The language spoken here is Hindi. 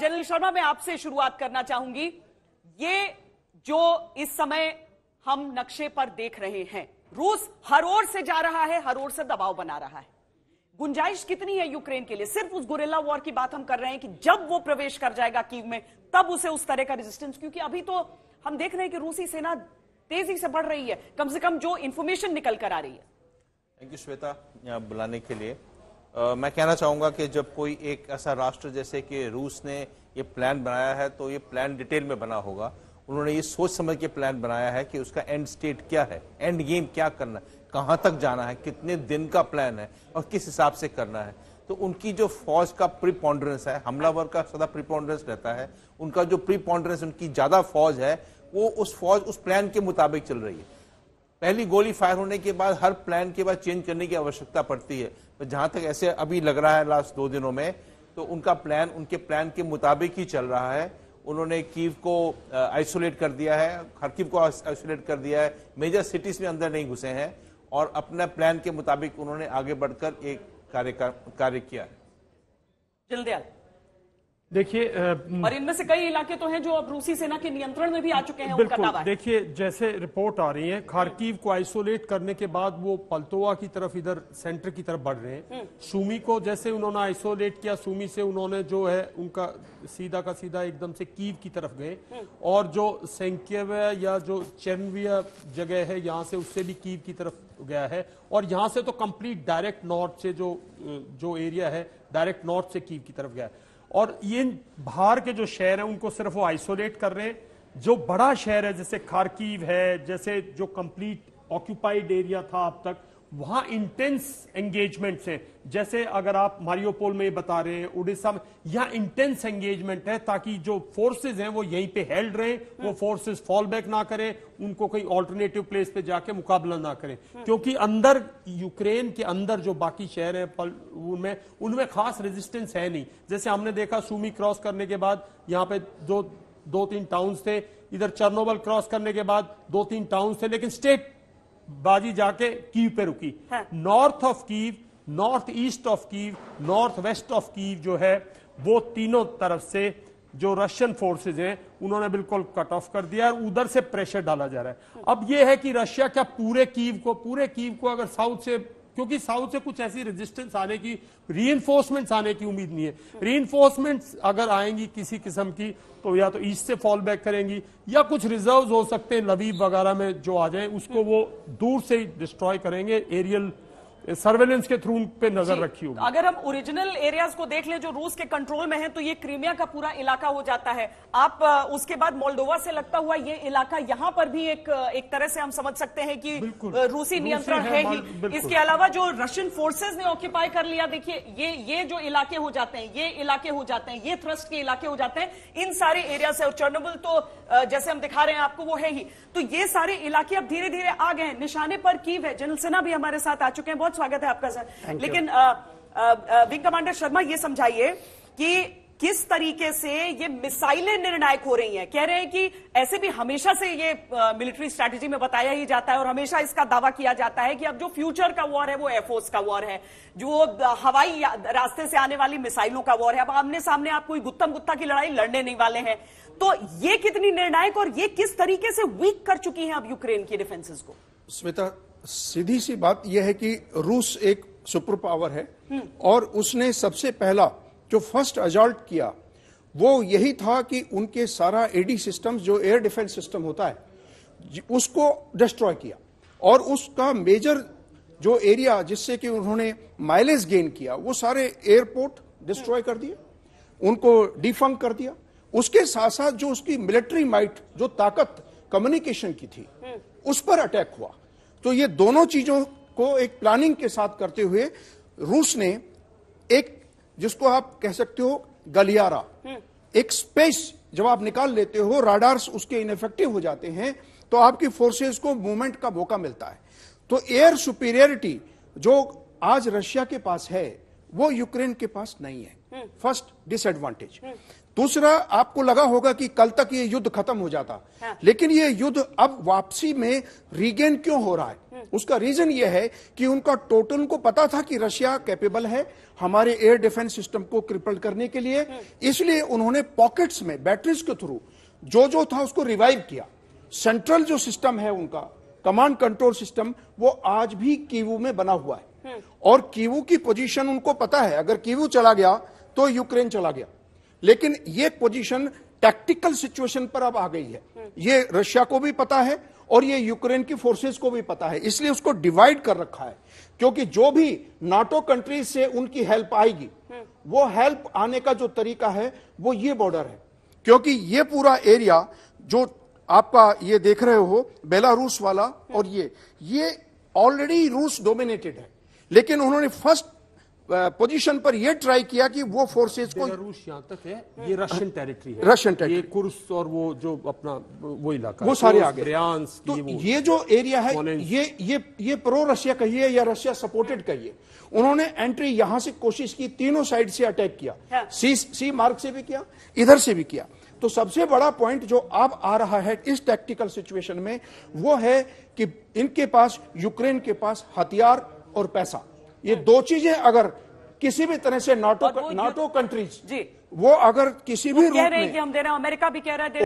जनरल शर्मा मैं आपसे शुरुआत करना चाहूंगी ये जो इस समय हम नक्शे पर देख रहे हैं रूस हर ओर से जा रहा है हर ओर से दबाव बना रहा है गुंजाइश कितनी है यूक्रेन के लिए सिर्फ उस गुरेला वॉर की बात हम कर रहे हैं कि जब वो प्रवेश कर जाएगा कीव में तब उसे उस तरह का रेजिस्टेंस क्योंकि अभी तो हम देख रहे हैं कि रूसी सेना तेजी से बढ़ रही है कम से कम जो इंफॉर्मेशन निकल कर आ रही है थैंक यू श्वेता बुलाने के लिए आ, मैं कहना चाहूँगा कि जब कोई एक ऐसा राष्ट्र जैसे कि रूस ने ये प्लान बनाया है तो ये प्लान डिटेल में बना होगा उन्होंने ये सोच समझ के प्लान बनाया है कि उसका एंड स्टेट क्या है एंड गेम क्या करना है कहाँ तक जाना है कितने दिन का प्लान है और किस हिसाब से करना है तो उनकी जो फौज का प्रीपॉन्डरेंस है हमलावर का सदा प्रीपॉन्डरेंस रहता है उनका जो प्रीपॉन्डरेंस उनकी ज़्यादा फौज है वो उस फौज उस प्लान के मुताबिक चल रही है पहली गोली फायर होने के बाद हर प्लान के बाद चेंज करने की आवश्यकता पड़ती है पर जहां तक ऐसे अभी लग रहा है लास्ट दो दिनों में तो उनका प्लान उनके प्लान के मुताबिक ही चल रहा है उन्होंने कीव को आइसोलेट कर दिया है खरकीव को आइसोलेट कर दिया है मेजर सिटीज में अंदर नहीं घुसे हैं और अपने प्लान के मुताबिक उन्होंने आगे बढ़कर एक कार्य कार्य किया है जल्दी देखिए और इनमें से कई इलाके तो हैं जो अब रूसी सेना के नियंत्रण में भी आ चुके हैं बिल्कुल देखिए जैसे रिपोर्ट आ रही है खारकीव को आइसोलेट करने के बाद वो पलतोवा की तरफ इधर सेंटर की तरफ बढ़ रहे हैं हम्म। सुमी को जैसे उन्होंने आइसोलेट किया सुमी से उन्होंने जो है उनका सीधा का सीधा एकदम से कीव की तरफ गए हम्म। और जो सेंकियव या जो चेनविया जगह है यहाँ से उससे भी कीव की तरफ गया है और यहाँ से तो कंप्लीट डायरेक्ट नॉर्थ से जो जो एरिया है डायरेक्ट नॉर्थ से कीव की तरफ गया है और ये बाहर के जो शहर हैं उनको सिर्फ वो आइसोलेट कर रहे हैं जो बड़ा शहर है जैसे खारकीव है जैसे जो कंप्लीट ऑक्यूपाइड एरिया था अब तक वहां इंटेंस एंगेजमेंट है जैसे अगर आप मारियोपोल में बता रहे हैं उड़ीसा में यहां इंटेंस एंगेजमेंट है ताकि जो फोर्सेस हैं वो यहीं पे हेल्ड रहे वो फोर्सेस फॉल बैक ना करें उनको कहीं ऑल्टरनेटिव प्लेस पे जाके मुकाबला ना करें हम्म। क्योंकि अंदर यूक्रेन के अंदर जो बाकी शहर हैं उनमें उनमें खास रेजिस्टेंस है नहीं जैसे हमने देखा सुमी क्रॉस करने के बाद यहाँ पे जो दो तीन टाउन्स थे इधर चर्नोबल क्रॉस करने के बाद दो तीन टाउन्स थे लेकिन स्टेट बाजी जाके कीव पे रुकी north of Kyiv north east of Kyiv north west of Kyiv जो है वो तीनों तरफ से जो रशियन फोर्सेज हैं उन्होंने बिल्कुल कट ऑफ कर दिया और उधर से प्रेशर डाला जा रहा है हाँ। अब यह है कि रशिया क्या पूरे कीव को पूरे कीव को अगर साउथ से क्योंकि साउथ से कुछ ऐसी रेजिस्टेंस आने की री आने की उम्मीद नहीं है री अगर आएंगी किसी किस्म की तो या तो ईस्ट से फॉल बैक करेंगी या कुछ रिजर्व हो सकते हैं लवीब वगैरह में जो आ जाए उसको वो दूर से डिस्ट्रॉय करेंगे एरियल सर्वेलेंस के थ्रू पे नजर रखी होगी अगर हम ओरिजिनल एरियाज को देख लें जो रूस के कंट्रोल में है तो ये क्रीमिया का पूरा इलाका हो जाता है आप उसके बाद मोल्डोवा से लगता हुआ ये इलाका यहाँ पर भी एक एक तरह से हम समझ सकते हैं कि रूसी नियंत्रण है, है ही इसके अलावा जो रशियन फोर्सेज ने ऑक्यूपाई कर लिया देखिए ये ये जो इलाके हो जाते हैं ये इलाके हो जाते हैं ये थ्रस्ट के इलाके हो जाते हैं इन सारे एरिया से और तो जैसे हम दिखा रहे हैं आपको वो है ही तो ये सारे इलाके अब धीरे धीरे आ गए निशाने पर की है सिन्हा भी हमारे साथ आ चुके हैं बहुत बहुत स्वागत है आपका सर लेकिन विंग कमांडर शर्मा ये समझाइए कि किस तरीके से ये मिसाइलें निर्णायक हो रही हैं कह रहे हैं कि ऐसे भी हमेशा से ये मिलिट्री स्ट्रेटेजी में बताया ही जाता है और हमेशा इसका दावा किया जाता है कि अब जो फ्यूचर का वॉर है वो एयरफोर्स का वॉर है जो हवाई रास्ते से आने वाली मिसाइलों का वॉर है अब आमने सामने आप कोई गुत्तम गुत्ता की लड़ाई लड़ने नहीं वाले हैं तो ये कितनी निर्णायक और ये किस तरीके से वीक कर चुकी है अब यूक्रेन की डिफेंसिस को स्मिता सीधी सी बात यह है कि रूस एक सुपर पावर है और उसने सबसे पहला जो फर्स्ट अजॉल्ट किया वो यही था कि उनके सारा एडी सिस्टम जो एयर डिफेंस सिस्टम होता है उसको डिस्ट्रॉय किया और उसका मेजर जो एरिया जिससे कि उन्होंने माइलेज गेन किया वो सारे एयरपोर्ट डिस्ट्रॉय कर दिए उनको डिफंक कर दिया उसके साथ साथ जो उसकी मिलिट्री माइट जो ताकत कम्युनिकेशन की थी उस पर अटैक हुआ तो ये दोनों चीजों को एक प्लानिंग के साथ करते हुए रूस ने एक जिसको आप कह सकते हो गलियारा हम्म। एक स्पेस जब आप निकाल लेते हो राडार्स उसके इनफेक्टिव हो जाते हैं तो आपकी फोर्सेस को मूवमेंट का मौका मिलता है तो एयर सुपीरियरिटी जो आज रशिया के पास है वो यूक्रेन के पास नहीं है फर्स्ट हम्म। हम्म। डिसएडवांटेज दूसरा आपको लगा होगा कि कल तक ये युद्ध खत्म हो जाता हाँ। लेकिन ये युद्ध अब वापसी में रीगेन क्यों हो रहा है हम्म। उसका रीजन ये है कि उनका टोटल उनको पता था कि रशिया कैपेबल है हमारे एयर डिफेंस सिस्टम को क्रिपल करने के लिए इसलिए उन्होंने पॉकेट्स में बैटरीज के थ्रू जो जो था उसको रिवाइव किया सेंट्रल जो सिस्टम है उनका कमांड कंट्रोल सिस्टम वो आज भी कीवू में बना हुआ है हम्म। और कीवू की पोजीशन उनको पता है अगर कीवू चला गया तो यूक्रेन चला गया लेकिन ये पोजीशन टैक्टिकल सिचुएशन पर अब आ गई है हम्म। ये रशिया को भी पता है और ये यूक्रेन की फोर्सेस को भी पता है इसलिए उसको डिवाइड कर रखा है क्योंकि जो भी नाटो कंट्रीज से उनकी हेल्प आएगी हम्म। वो हेल्प आने का जो तरीका है वो ये बॉर्डर है क्योंकि ये पूरा एरिया जो आपका ये देख रहे हो बेलारूस वाला और ये ये ऑलरेडी रूस डोमिनेटेड है लेकिन उन्होंने फर्स्ट पोजीशन पर यह ट्राई किया कि वो फोर्सेस को रूस यहां तक है ये रशियन टेरिटरी है रशियन टेरिटरी ये कुर्स और वो जो अपना वो इलाका वो सारे आगे तो ये जो एरिया है ये ये ये प्रो रशिया कहिए या रशिया सपोर्टेड कहिए उन्होंने एंट्री यहां से कोशिश की तीनों साइड से अटैक किया सी सी मार्ग से भी किया इधर से भी किया तो सबसे बड़ा पॉइंट जो अब आ रहा है इस टैक्टिकल सिचुएशन में वो है कि इनके पास यूक्रेन के पास हथियार और पैसा ये दो चीजें अगर किसी भी तरह से नाटो नाटो कंट्रीज वो अगर किसी भी कह रहे हैं कि हम दे रहे हैं अमेरिका भी कह रहा है